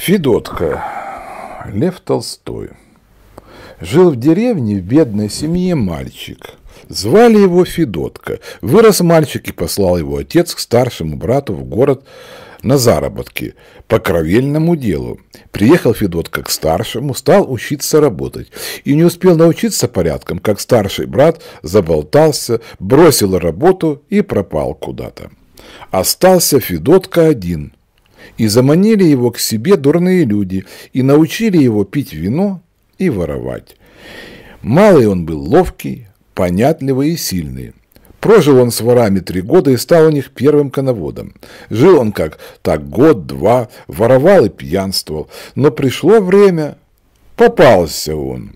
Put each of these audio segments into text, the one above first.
Федотка. Лев Толстой. Жил в деревне в бедной семье мальчик. Звали его Федотка. Вырос мальчик и послал его отец к старшему брату в город на заработки по кровельному делу. Приехал Федотка к старшему, стал учиться работать. И не успел научиться порядком, как старший брат заболтался, бросил работу и пропал куда-то. Остался Федотка один – и заманили его к себе дурные люди, и научили его пить вино и воровать. Малый он был ловкий, понятливый и сильный. Прожил он с ворами три года и стал у них первым коноводом. Жил он как так год-два, воровал и пьянствовал. Но пришло время, попался он.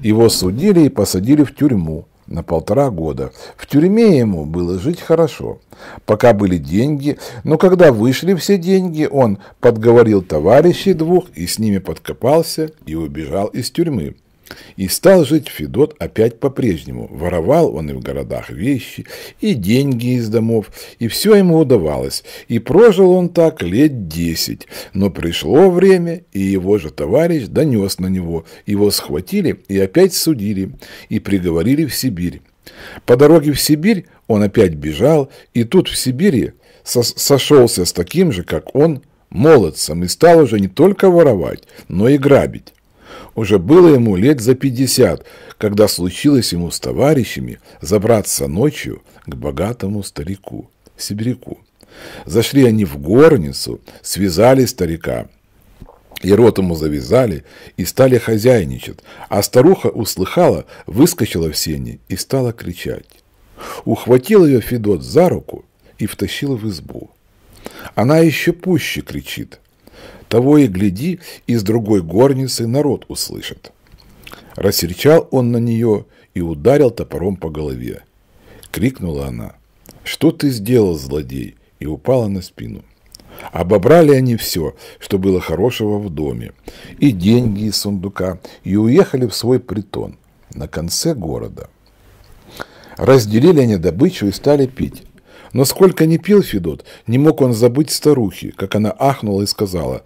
Его судили и посадили в тюрьму на полтора года. В тюрьме ему было жить хорошо. Пока были деньги, но когда вышли все деньги, он подговорил товарищей двух и с ними подкопался и убежал из тюрьмы. И стал жить Федот опять по-прежнему. Воровал он и в городах вещи, и деньги из домов, и все ему удавалось. И прожил он так лет десять. Но пришло время, и его же товарищ донес на него. Его схватили и опять судили, и приговорили в Сибирь. По дороге в Сибирь он опять бежал, и тут в Сибири сошелся с таким же, как он, молодцем, и стал уже не только воровать, но и грабить. Уже было ему лет за пятьдесят, когда случилось ему с товарищами забраться ночью к богатому старику, сибиряку. Зашли они в горницу, связали старика, и рот ему завязали, и стали хозяйничать, а старуха услыхала, выскочила в сене и стала кричать. Ухватил ее Федот за руку и втащил в избу. Она еще пуще кричит. Того и гляди, из другой горницы народ услышит. Рассерчал он на нее и ударил топором по голове. Крикнула она, что ты сделал, злодей, и упала на спину. Обобрали они все, что было хорошего в доме, и деньги из сундука, и уехали в свой притон на конце города. Разделили они добычу и стали пить. Но сколько не пил Федот, не мог он забыть старухи, как она ахнула и сказала,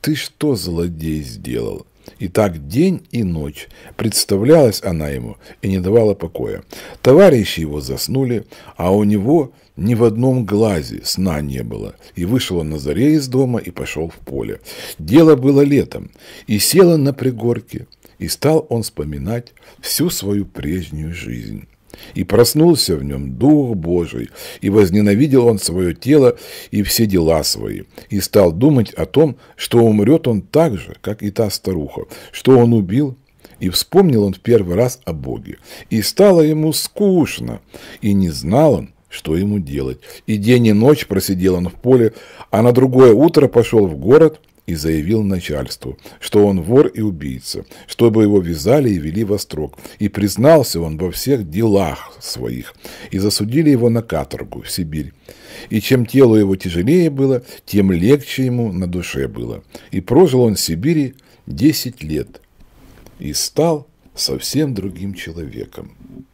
«Ты что, злодей, сделал?» И так день и ночь представлялась она ему и не давала покоя. Товарищи его заснули, а у него ни в одном глазе сна не было. И вышел он на заре из дома и пошел в поле. Дело было летом, и села на пригорке, и стал он вспоминать всю свою прежнюю жизнь и проснулся в нем Дух Божий, и возненавидел он свое тело и все дела свои, и стал думать о том, что умрет он так же, как и та старуха, что он убил, и вспомнил он в первый раз о Боге, и стало ему скучно, и не знал он, что ему делать. И день и ночь просидел он в поле, а на другое утро пошел в город и заявил начальству, что он вор и убийца, чтобы его вязали и вели во строк, и признался он во всех делах своих, и засудили его на каторгу в Сибирь. И чем тело его тяжелее было, тем легче ему на душе было. И прожил он в Сибири десять лет, и стал совсем другим человеком.